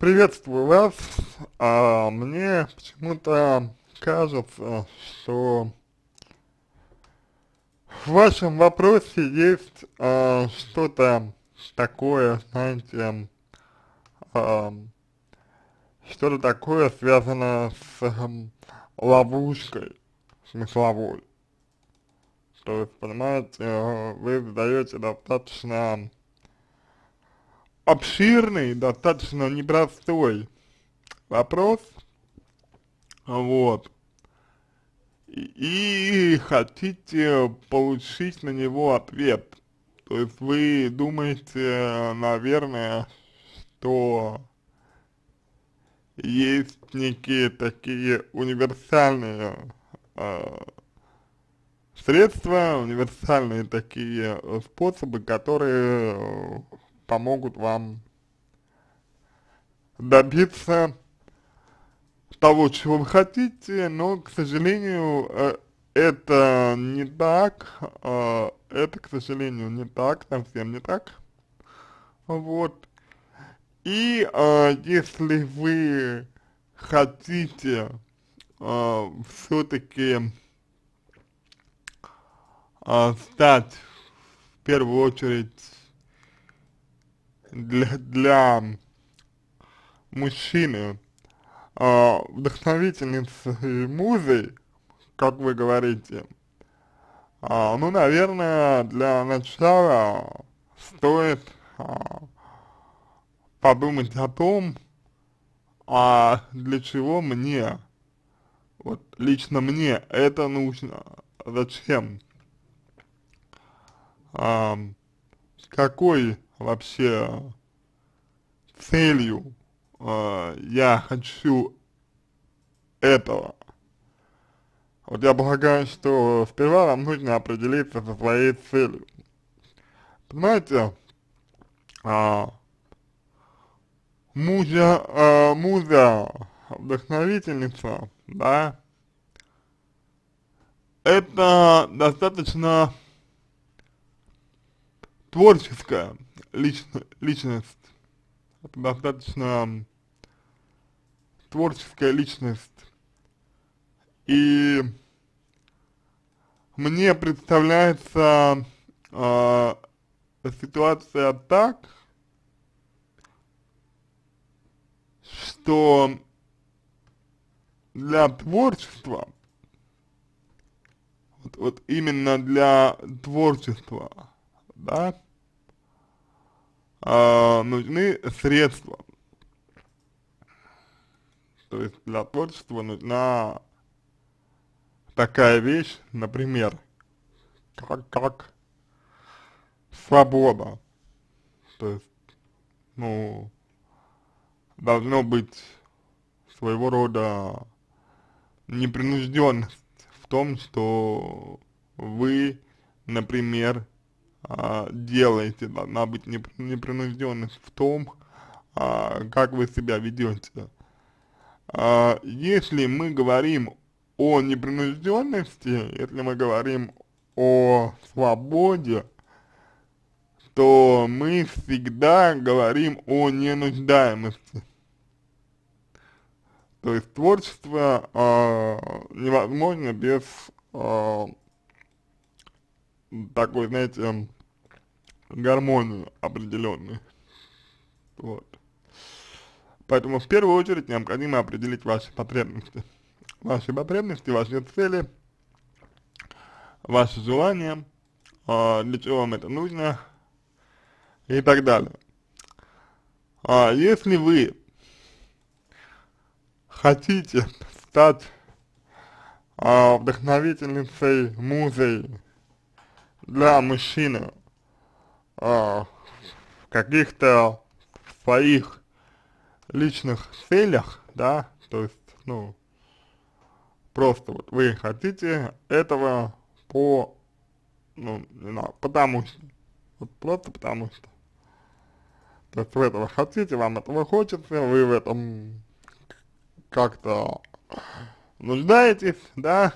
Приветствую вас. А, мне почему-то кажется, что в вашем вопросе есть а, что-то такое, знаете, а, что-то такое связано с эм, ловушкой смысловой. То есть, понимаете, вы задаете достаточно обширный, достаточно непростой вопрос, вот, и, хотите получить на него ответ. То есть вы думаете, наверное, что есть некие такие универсальные э, средства, универсальные такие способы, которые помогут вам добиться того, чего вы хотите, но, к сожалению, э, это не так, э, это, к сожалению, не так, совсем не так, вот. И э, если вы хотите все-таки стать в первую очередь для, для мужчины э, вдохновительницей музой, как вы говорите, э, ну, наверное, для начала стоит э, подумать о том, а для чего мне, вот лично мне это нужно, зачем, э, какой вообще целью э, я хочу этого. Вот я полагаю, что сперва вам нужно определиться со своей целью. Понимаете, а, муза, а, муза, вдохновительница, да, это достаточно творческая личность, личность. Это достаточно творческая личность. И мне представляется э, ситуация так, что для творчества, вот, вот именно для творчества, да, э, нужны средства. То есть для творчества нужна такая вещь, например, как, как свобода. То есть, ну, должно быть своего рода непринужденность в том, что вы, например, а, делаете, должна быть непринужденность в том, а, как вы себя ведете. А, если мы говорим о непринужденности, если мы говорим о свободе, то мы всегда говорим о ненуждаемости. То есть творчество э, невозможно без э, такой, знаете, эм, гармонию определенную. Вот. Поэтому в первую очередь необходимо определить ваши потребности. Ваши потребности, ваши цели, ваши желания, а, для чего вам это нужно и так далее. А если вы хотите стать а, вдохновительницей, музой, для мужчины э, а, в каких-то своих личных целях, да, то есть, ну, просто вот вы хотите этого по, ну, не знаю, потому что, вот просто потому что. То есть вы этого хотите, вам этого хочется, вы в этом как-то нуждаетесь, да,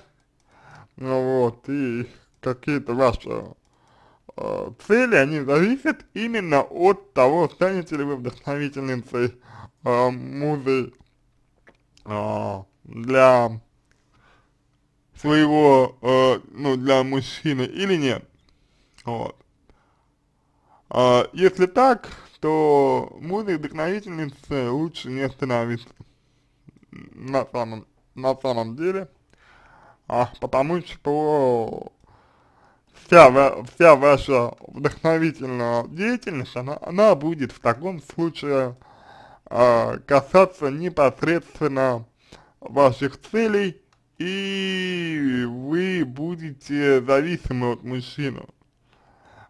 ну вот, и какие-то ваши э, цели, они зависят именно от того, станете ли вы вдохновительницей, э, музой э, для своего, э, ну, для мужчины или нет. Вот. Э, если так, то музой вдохновительницы лучше не становиться на самом, на самом деле, а, потому что вся, вся ваша вдохновительная деятельность, она, она будет в таком случае э, касаться непосредственно ваших целей, и вы будете зависимы от мужчины.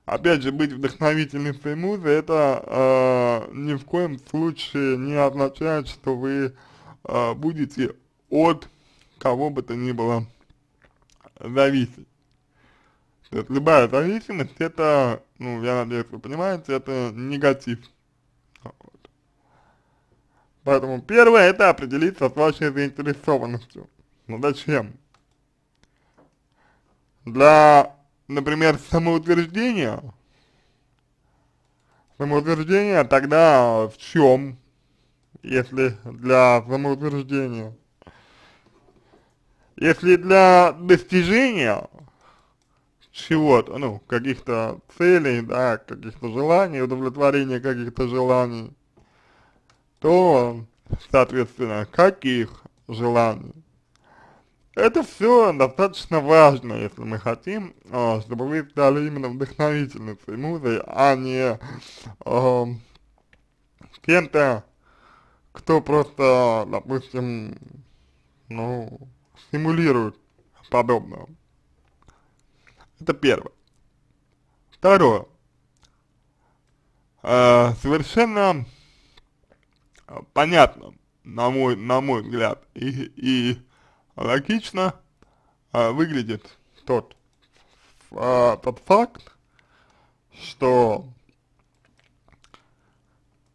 Опять же, быть вдохновительной своей музы, это э, ни в коем случае не означает, что вы э, будете от кого бы то ни было зависеть. То есть любая зависимость это, ну, я надеюсь, вы понимаете, это негатив. Вот. Поэтому первое это определиться с вашей заинтересованностью. Но ну, зачем? Для, например, самоутверждения, самоутверждение тогда в чем, если для самоутверждения? Если для достижения, чего-то, ну, каких-то целей, да, каких-то желаний, удовлетворения каких-то желаний, то, соответственно, каких желаний. Это все достаточно важно, если мы хотим, а, чтобы вы стали именно вдохновительницей музой, а не э, кем-то, кто просто, допустим, ну, стимулирует подобного. Это первое. Второе. Э, совершенно э, понятно, на мой, на мой взгляд, и, и логично э, выглядит тот, э, тот факт, что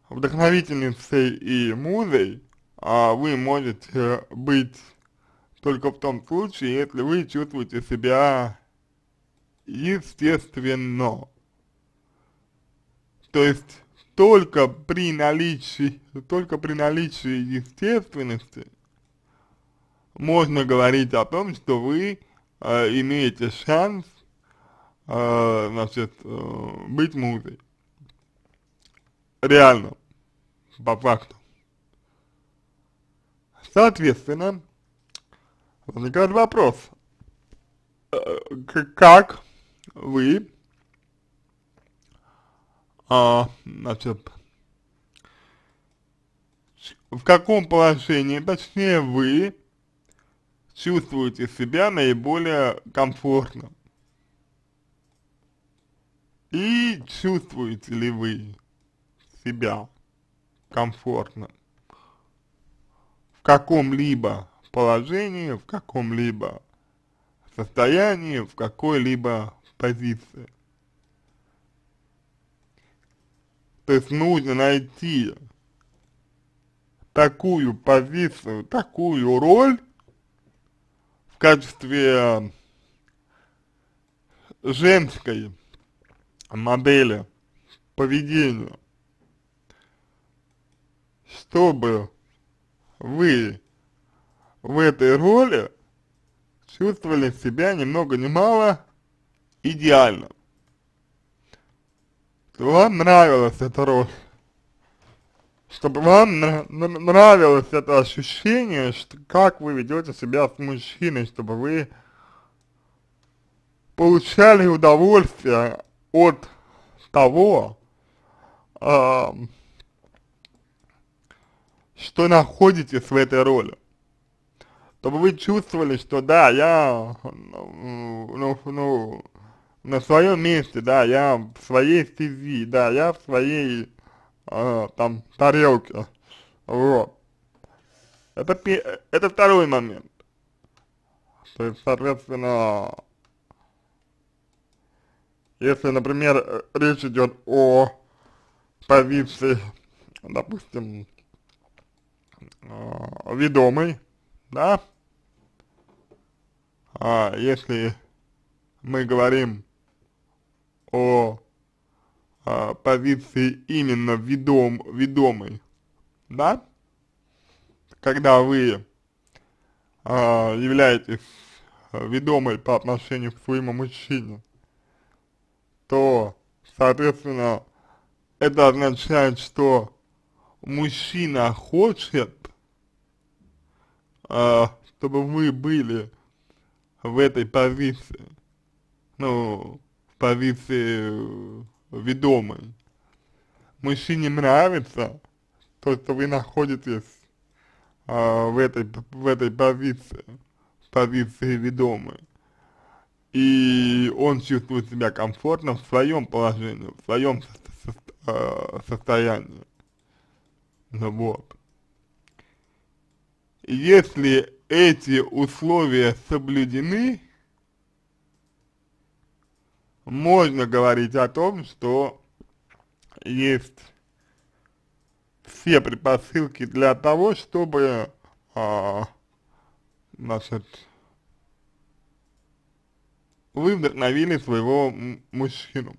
вдохновительницей и музой а, вы можете быть только в том случае, если вы чувствуете себя естественно. То есть только при наличии, только при наличии естественности можно говорить о том, что вы э, имеете шанс, э, значит, э, быть музой. Реально, по факту. Соответственно, возникает вопрос, э, как вы а, значит, в каком положении, точнее, вы чувствуете себя наиболее комфортно? И чувствуете ли вы себя комфортно в каком-либо положении, в каком-либо состоянии, в какой-либо позиции. То есть нужно найти такую позицию, такую роль в качестве женской модели поведения, чтобы вы в этой роли чувствовали себя немного много ни мало идеально. Чтобы вам нравилась эта роль. Чтобы вам нравилось это ощущение, что как вы ведете себя с мужчиной, чтобы вы получали удовольствие от того, э, что находитесь в этой роли. Чтобы вы чувствовали, что да, я, ну, ну, ну на своем месте, да, я в своей стези, да, я в своей, э, там, тарелке, вот. Это, это второй момент. То есть, соответственно, если, например, речь идет о позиции, допустим, э, ведомой, да, а если мы говорим о, о а, позиции именно ведом, ведомой, да? Когда вы э, являетесь а, ведомой по отношению к своему мужчине, то, соответственно, это означает, что мужчина хочет, э, чтобы вы были в этой позиции. Ну, позиции э, ведомой. Мужчине нравится то, что вы находитесь э, в, этой, в этой позиции, позиции ведомой. И он чувствует себя комфортно в своем положении, в своем со со э, состоянии. Ну вот. Если эти условия соблюдены, можно говорить о том, что есть все предпосылки для того, чтобы, а, значит, вы вдохновили своего мужчину.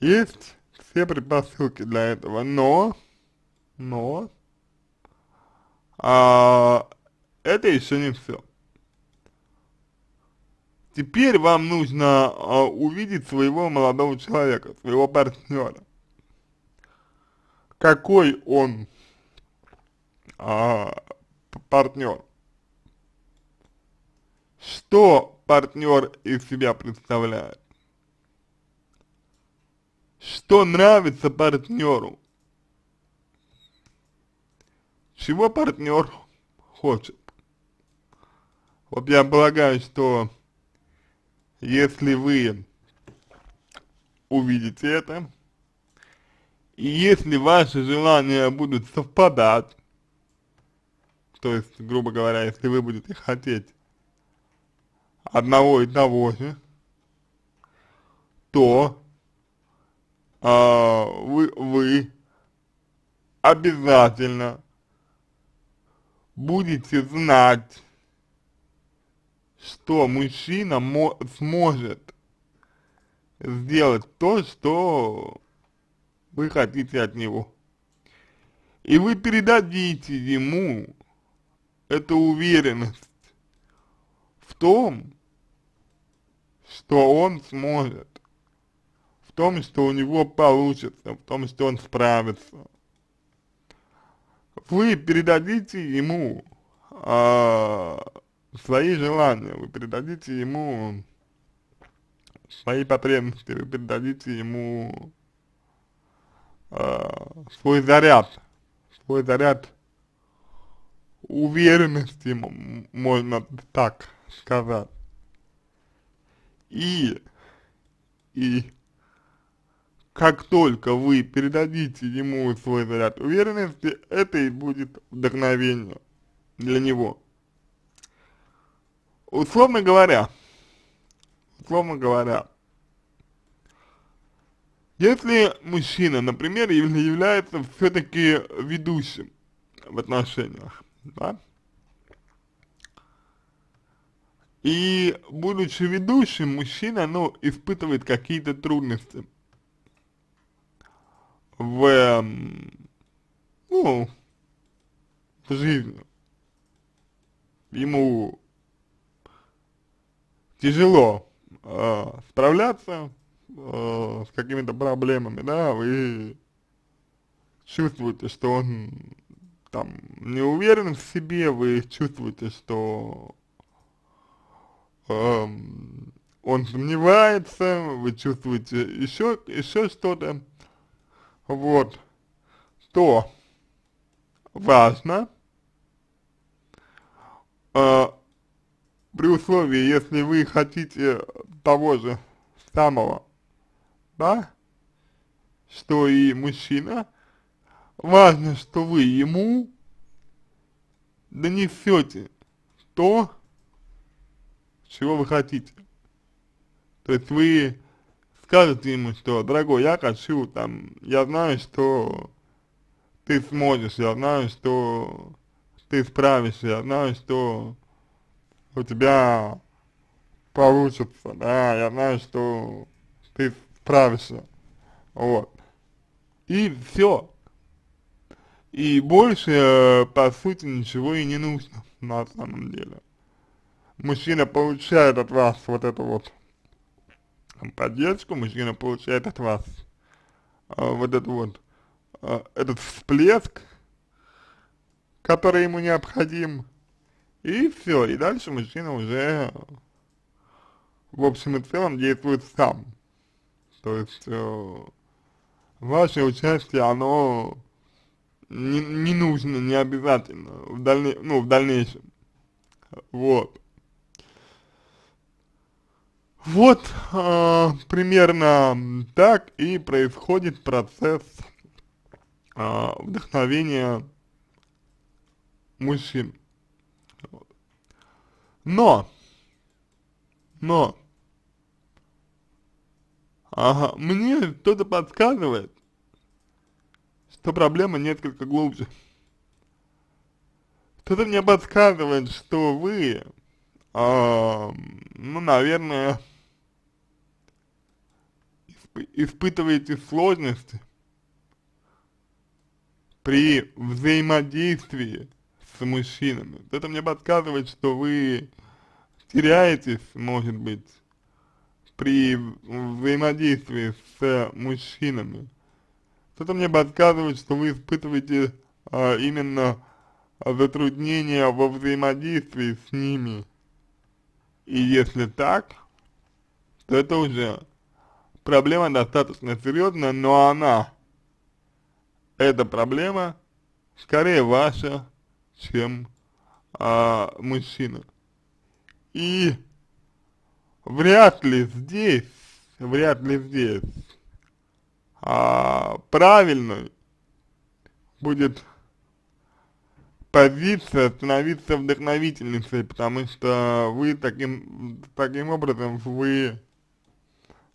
Есть все предпосылки для этого, но, но, а, это еще не все. Теперь вам нужно э, увидеть своего молодого человека, своего партнера. Какой он э, а, партнер? Что партнер из себя представляет? Что нравится партнеру? Чего партнер хочет? Вот я полагаю, что если вы увидите это, и если ваши желания будут совпадать, то есть, грубо говоря, если вы будете хотеть одного и того же, то а, вы, вы обязательно будете знать что мужчина сможет сделать то, что вы хотите от него. И вы передадите ему эту уверенность в том, что он сможет, в том, что у него получится, в том, что он справится. Вы передадите ему э, свои желания, вы передадите ему свои потребности, вы передадите ему э, свой заряд, свой заряд уверенности, можно так сказать. И, и как только вы передадите ему свой заряд уверенности, это и будет вдохновение для него условно говоря, условно говоря, если мужчина, например, является все-таки ведущим в отношениях, да, и, будучи ведущим, мужчина, ну, испытывает какие-то трудности в, эм, ну, в жизни. Ему тяжело э, справляться э, с какими-то проблемами, да, вы чувствуете, что он там не уверен в себе, вы чувствуете, что э, он сомневается, вы чувствуете еще, еще что-то, вот, то важно э, при условии, если вы хотите того же самого, да, что и мужчина, важно, что вы ему донесете то, чего вы хотите. То есть вы скажете ему, что, дорогой, я хочу, там, я знаю, что ты сможешь, я знаю, что ты справишься, я знаю, что у тебя получится, да, я знаю, что ты справишься, вот. И все. И больше, по сути, ничего и не нужно, на самом деле. Мужчина получает от вас вот эту вот поддержку, мужчина получает от вас э, вот этот вот, э, этот всплеск, который ему необходим, и все, и дальше мужчина уже в общем и целом действует сам. То есть э, ваше участие, оно не, не нужно, не обязательно в, дальне, ну, в дальнейшем. Вот. Вот э, примерно так и происходит процесс э, вдохновения мужчин. Но! Но! Ага, мне кто то подсказывает, что проблема несколько глубже. кто то мне подсказывает, что вы, э, ну, наверное, исп испытываете сложности при взаимодействии с мужчинами. Вот это мне подсказывает, что вы теряетесь, может быть, при взаимодействии с э, мужчинами. Вот это мне подсказывает, что вы испытываете а, именно затруднения во взаимодействии с ними. И если так, то это уже проблема достаточно серьезная, но она, эта проблема, скорее ваша, чем а, мужчина. И вряд ли здесь, вряд ли здесь а, правильной будет позиция становиться вдохновительницей, потому что вы таким, таким образом вы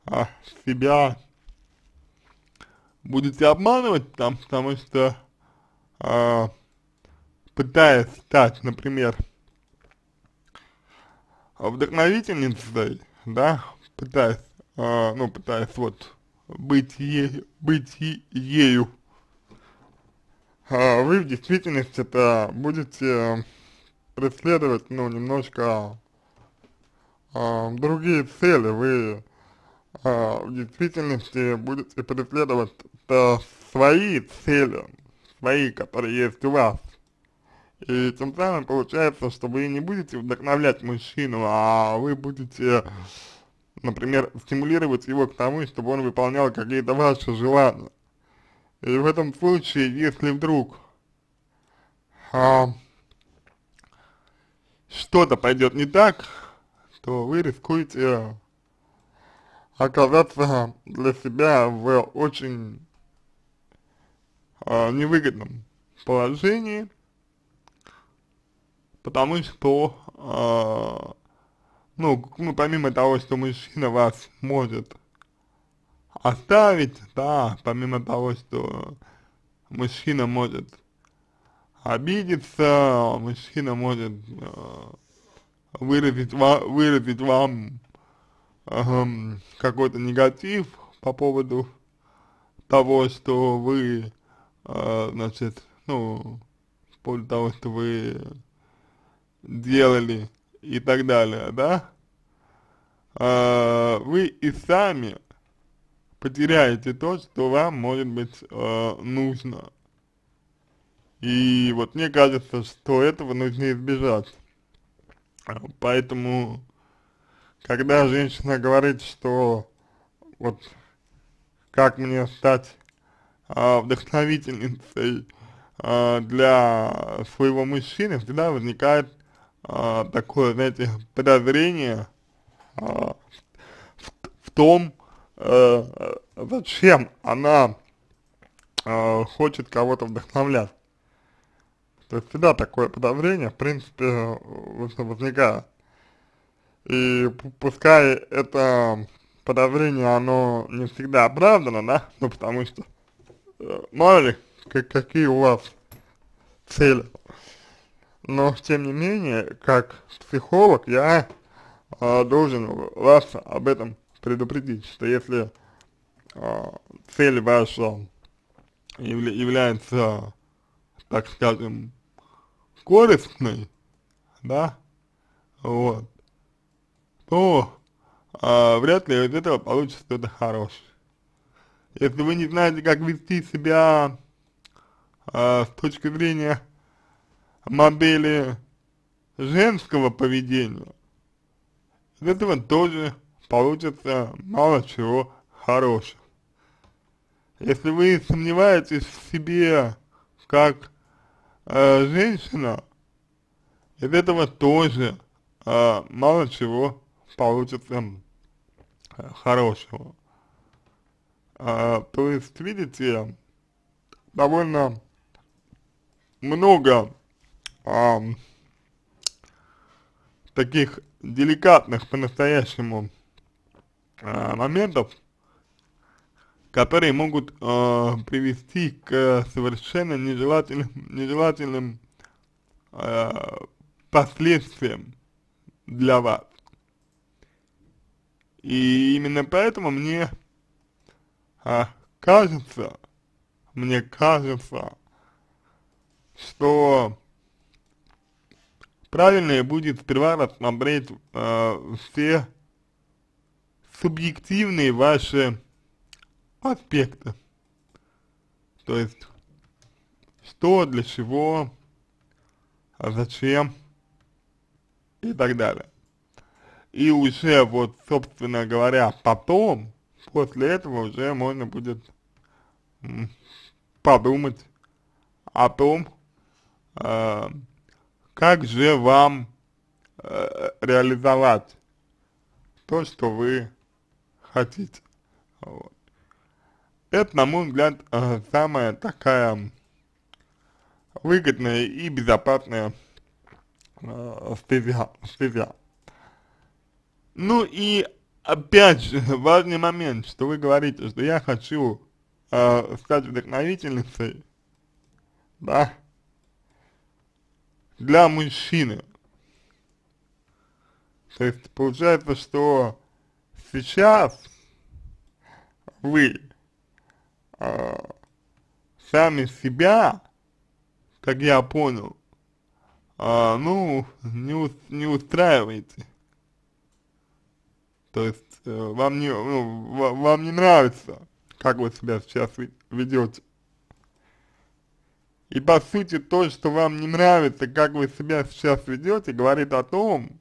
а, себя будете обманывать, там, потому что а, пытаясь стать, например, вдохновительницей, да, пытаясь, э, ну, пытаясь вот быть, е, быть ею, э, вы в действительности это будете преследовать, ну, немножко э, другие цели, вы э, в действительности будете преследовать свои цели, свои, которые есть у вас, и тем самым получается, что вы не будете вдохновлять мужчину, а вы будете, например, стимулировать его к тому, чтобы он выполнял какие-то ваши желания. И в этом случае, если вдруг а, что-то пойдет не так, то вы рискуете оказаться для себя в очень а, невыгодном положении, потому что, э, ну, ну, помимо того, что мужчина вас может оставить, да, помимо того, что мужчина может обидеться, мужчина может э, выразить, ва выразить вам э, какой-то негатив по поводу того, что вы, э, значит, ну, по поводу того, что вы делали и так далее, да, а, вы и сами потеряете то, что вам может быть а, нужно. И вот мне кажется, что этого нужно избежать. А, поэтому, когда женщина говорит, что вот как мне стать э, вдохновительницей э, для своего мужчины, всегда возникает а, такое, знаете, подозрение а, в, в том, а, зачем она а, хочет кого-то вдохновлять. То есть всегда такое подозрение, в принципе, возникает. И пускай это подозрение, оно не всегда оправдано, да, ну потому что, э, мало ли, как, какие у вас цели но тем не менее, как психолог, я э, должен вас об этом предупредить, что если э, цель ваша явля является, так скажем, корыстной, да, вот, то э, вряд ли из этого получится что-то хорошее. Если вы не знаете, как вести себя э, с точки зрения модели женского поведения, из этого тоже получится мало чего хорошего. Если вы сомневаетесь в себе как э, женщина, из этого тоже э, мало чего получится э, хорошего. Э, то есть, видите, довольно много а, таких деликатных по-настоящему а, моментов, которые могут а, привести к совершенно нежелательным, нежелательным а, последствиям для вас. И именно поэтому мне а, кажется, мне кажется, что правильнее будет сперва рассмотреть э, все субъективные ваши аспекты. То есть, что, для чего, а зачем и так далее. И уже вот, собственно говоря, потом, после этого уже можно будет подумать о том, э, как же вам э, реализовать то, что вы хотите? Вот. Это, на мой взгляд, э, самая такая выгодная и безопасная э, стезя, стезя. Ну и опять же, важный момент, что вы говорите, что я хочу э, стать вдохновительницей, да, для мужчины. То есть получается, что сейчас вы э, сами себя, как я понял, э, ну, не, не устраиваете. То есть э, вам, не, ну, вам не нравится, как вы себя сейчас ведете. И по сути то, что вам не нравится, как вы себя сейчас ведете, говорит о том,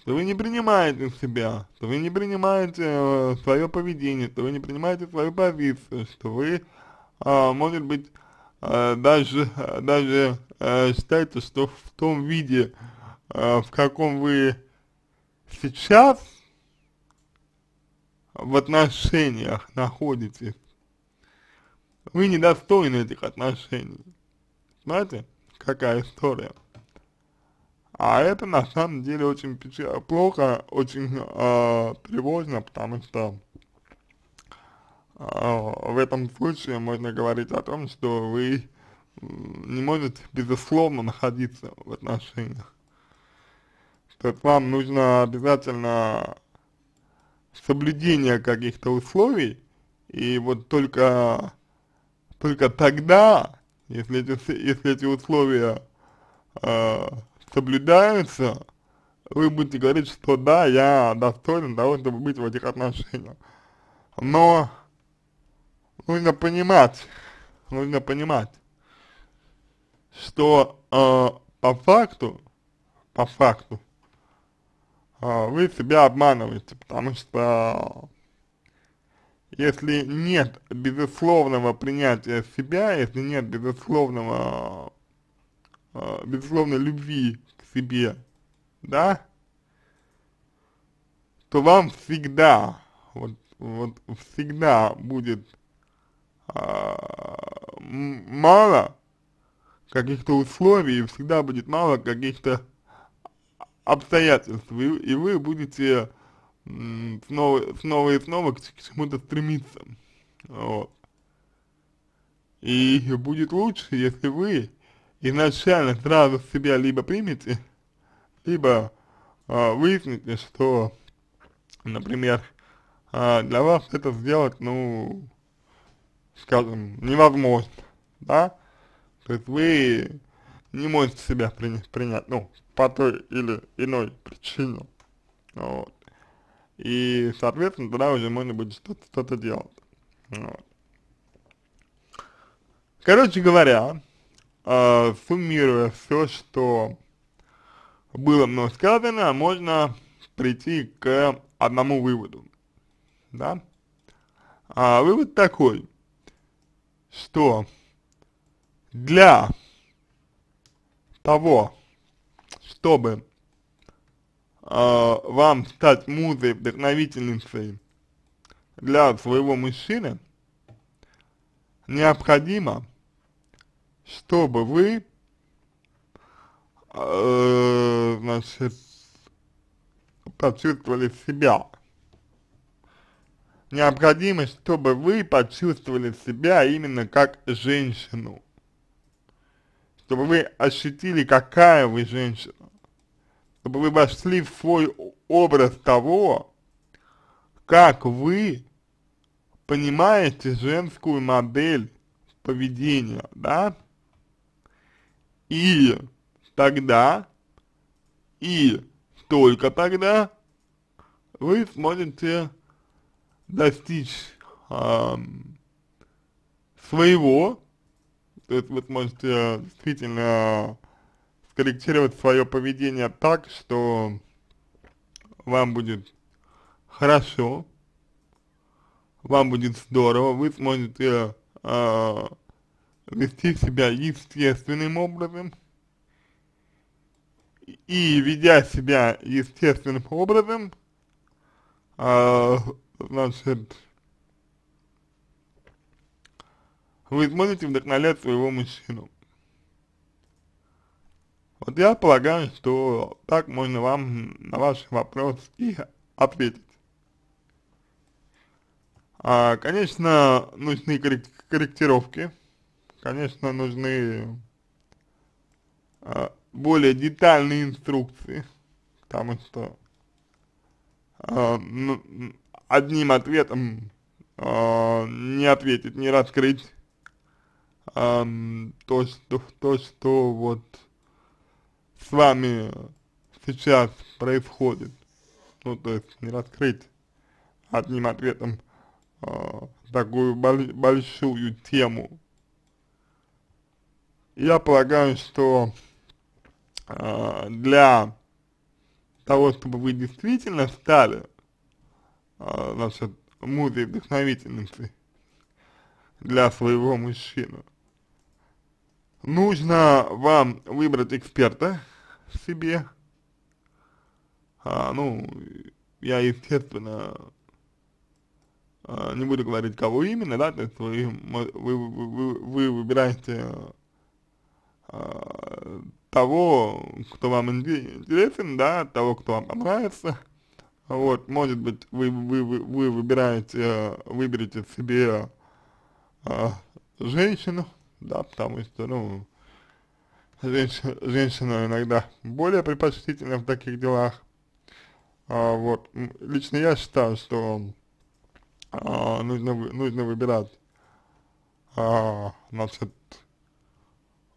что вы не принимаете себя, что вы не принимаете э, свое поведение, что вы не принимаете свою позицию, что вы, э, может быть, э, даже, даже э, считаете, что в том виде, э, в каком вы сейчас в отношениях находитесь, вы недостойны этих отношений. Знаете, какая история? А это на самом деле очень плохо, очень э, тревожно, потому что э, в этом случае можно говорить о том, что вы не можете безусловно находиться в отношениях. То есть вам нужно обязательно соблюдение каких-то условий, и вот только только тогда, если эти, если эти условия э, соблюдаются, вы будете говорить, что да, я достоин того, чтобы быть в этих отношениях. Но нужно понимать, нужно понимать, что э, по факту, по факту, э, вы себя обманываете, потому что если нет безусловного принятия себя, если нет безусловного, э, безусловной любви к себе, да, то вам всегда, вот, вот всегда будет а, мало каких-то условий, всегда будет мало каких-то обстоятельств, и, и вы будете снова, снова и снова к, к чему-то стремиться. Вот. И будет лучше, если вы изначально сразу себя либо примете, либо э, выясните, что, например, э, для вас это сделать, ну, скажем, невозможно, да? То есть вы не можете себя принять, принять ну, по той или иной причине, вот и, соответственно, тогда уже можно будет что-то что, делать. Ну вот. Короче говоря, э, суммируя все, что было мной сказано, можно прийти к одному выводу, да? А вывод такой, что для того, чтобы а, вам стать музой, вдохновительницей для своего мужчины, необходимо, чтобы вы, э, значит, почувствовали себя. Необходимо, чтобы вы почувствовали себя именно как женщину. Чтобы вы ощутили, какая вы женщина чтобы вы вошли в свой образ того, как вы понимаете женскую модель поведения, да? И тогда, и только тогда вы сможете достичь э, своего, то есть вы сможете действительно скорректировать свое поведение так, что вам будет хорошо, вам будет здорово, вы сможете э, вести себя естественным образом, и ведя себя естественным образом, э, значит, вы сможете вдохновлять своего мужчину. Вот я полагаю, что так можно вам на ваш вопрос и ответить. А, конечно, нужны корректировки, конечно, нужны а, более детальные инструкции, потому что а, ну, одним ответом а, не ответить, не раскрыть а, то, что, то, что вот с вами сейчас происходит, ну, то есть не раскрыть одним ответом э, такую большую тему. Я полагаю, что э, для того, чтобы вы действительно стали, э, значит, музой вдохновительницей для своего мужчины, нужно вам выбрать эксперта, себе. А, ну, я, естественно, а, не буду говорить, кого именно, да, то есть вы, вы, вы, вы выбираете а, того, кто вам интересен, да, того, кто вам понравится, вот, может быть, вы, вы, вы, выбираете, выберете себе а, женщину, да, потому что, ну, женщина, иногда более предпочтительна в таких делах. А, вот. Лично я считаю, что а, нужно, нужно выбирать, а, значит,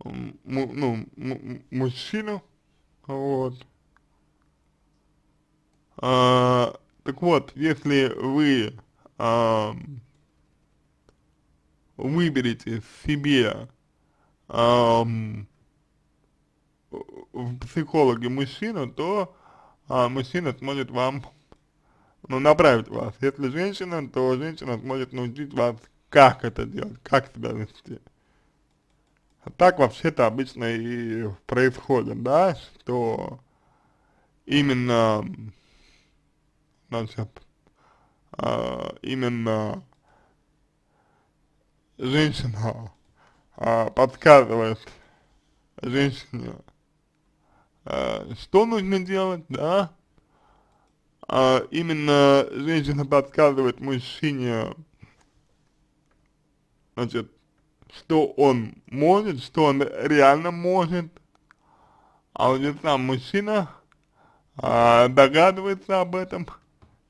ну, мужчину, вот. А, так вот, если вы а, выберете себе а, в психологе мужчину, то а, мужчина сможет вам, ну, направить вас. Если женщина, то женщина сможет научить вас, как это делать, как себя вести. А так вообще-то обычно и происходит, да, что именно, значит, а, именно женщина а, подсказывает женщине а, что нужно делать, да, а именно женщина подсказывает мужчине, значит, что он может, что он реально может, а уже сам мужчина а, догадывается об этом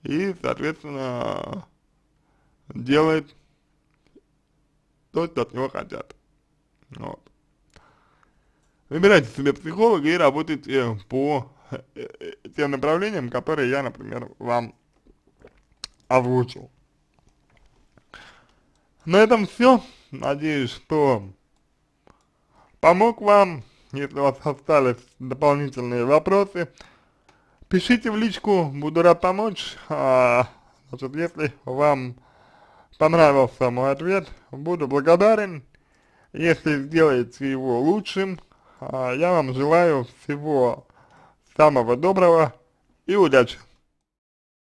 и, соответственно, делает то, что от него хотят. Вот выбирайте себе психолога и работайте э, по э, э, тем направлениям, которые я, например, вам озвучил. На этом все. Надеюсь, что помог вам. Если у вас остались дополнительные вопросы, пишите в личку, буду рад помочь. А, значит, если вам понравился мой ответ, буду благодарен, если сделаете его лучшим, а я вам желаю всего самого доброго и удачи.